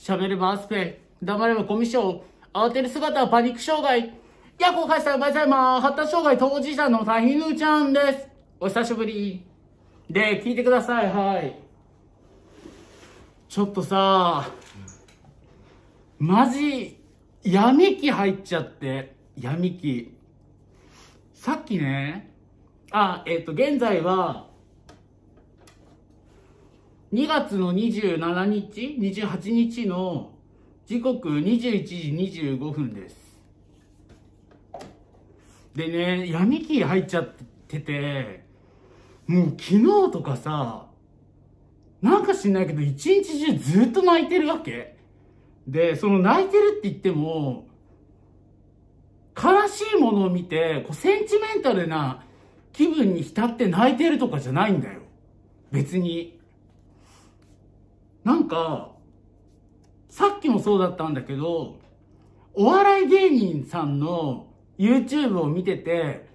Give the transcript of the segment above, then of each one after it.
喋ればアスペ、黙ればコミショ慌てる姿はパニック障害、夜行開催おばあちゃま、発達障害当事者のタヒヌちゃんです。お久しぶり。で、聞いてください、はい。ちょっとさ、マジ、闇期入っちゃって、闇期。さっきね、あ、えっ、ー、と、現在は、2月の27日、28日の時刻21時25分です。でね、闇ー入っちゃってて、もう昨日とかさ、なんか知んないけど一日中ずっと泣いてるわけ。で、その泣いてるって言っても、悲しいものを見て、こうセンチメンタルな気分に浸って泣いてるとかじゃないんだよ。別に。なんか、さっきもそうだったんだけど、お笑い芸人さんの YouTube を見てて、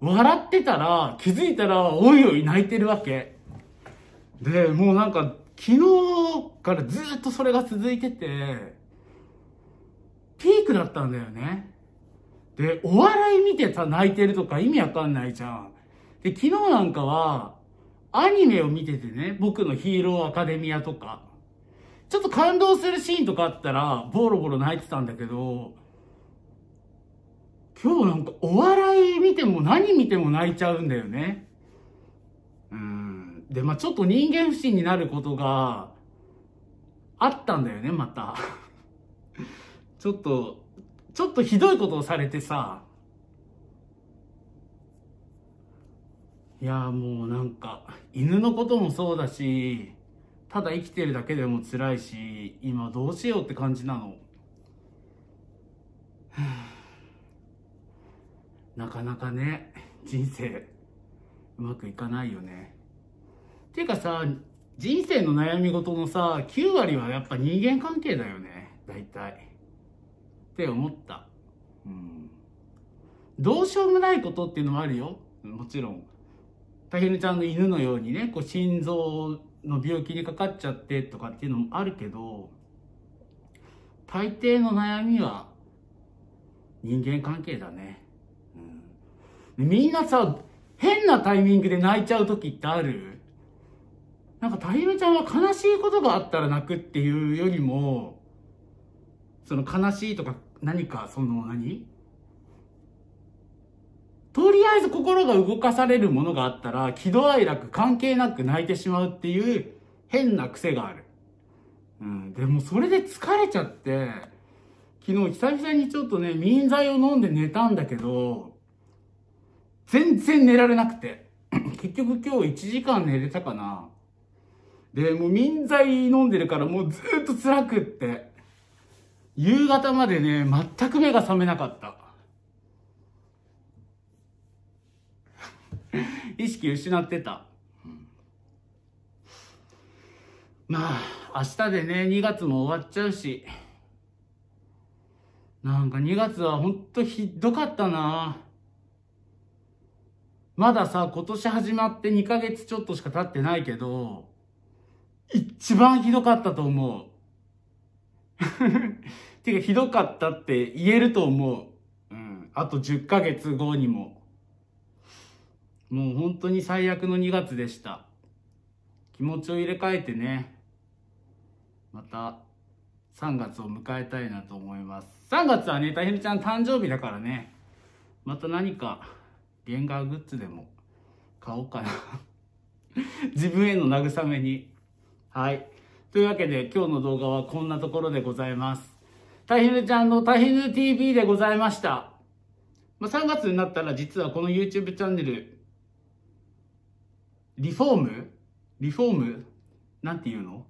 笑ってたら、気づいたら、おいおい泣いてるわけ。で、もうなんか、昨日からずっとそれが続いてて、ピークだったんだよね。で、お笑い見てさ、泣いてるとか意味わかんないじゃん。で、昨日なんかは、アニメを見ててね、僕のヒーローアカデミアとか、ちょっと感動するシーンとかあったら、ボロボロ泣いてたんだけど、今日なんかお笑い見ても何見ても泣いちゃうんだよね。うん。で、まあちょっと人間不信になることがあったんだよね、また。ちょっと、ちょっとひどいことをされてさ、いやもうなんか犬のこともそうだしただ生きてるだけでも辛いし今どうしようって感じなの なかなかね人生うまくいかないよねていうかさ人生の悩み事のさ9割はやっぱ人間関係だよね大体って思ったうんどうしようもないことっていうのもあるよもちろんたヒるちゃんの犬のようにね、こう心臓の病気にかかっちゃってとかっていうのもあるけど、大抵の悩みは人間関係だね。うん、みんなさ、変なタイミングで泣いちゃう時ってあるなんかたヒるちゃんは悲しいことがあったら泣くっていうよりも、その悲しいとか何かその何とりあえず心が動かされるものがあったら、喜怒哀楽関係なく泣いてしまうっていう変な癖がある。うん。でもそれで疲れちゃって、昨日久々にちょっとね、眠剤を飲んで寝たんだけど、全然寝られなくて。結局今日1時間寝れたかな。で、もう眠剤飲んでるからもうずっと辛くって。夕方までね、全く目が覚めなかった。意識失ってた。まあ、明日でね、2月も終わっちゃうし。なんか2月はほんとひどかったな。まださ、今年始まって2ヶ月ちょっとしか経ってないけど、一番ひどかったと思う。てか、ひどかったって言えると思う。うん。あと10ヶ月後にも。もう本当に最悪の2月でした。気持ちを入れ替えてね、また3月を迎えたいなと思います。3月はね、たひるちゃん誕生日だからね、また何かガーグッズでも買おうかな 自分への慰めに。はい。というわけで今日の動画はこんなところでございます。たひるちゃんのたひる TV でございました。まあ、3月になったら実はこの YouTube チャンネルリフォームリフォームなんていうの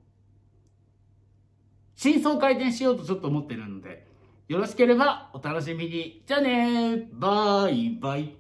真相回転しようとちょっと思ってるので、よろしければお楽しみに。じゃあねバイバイ。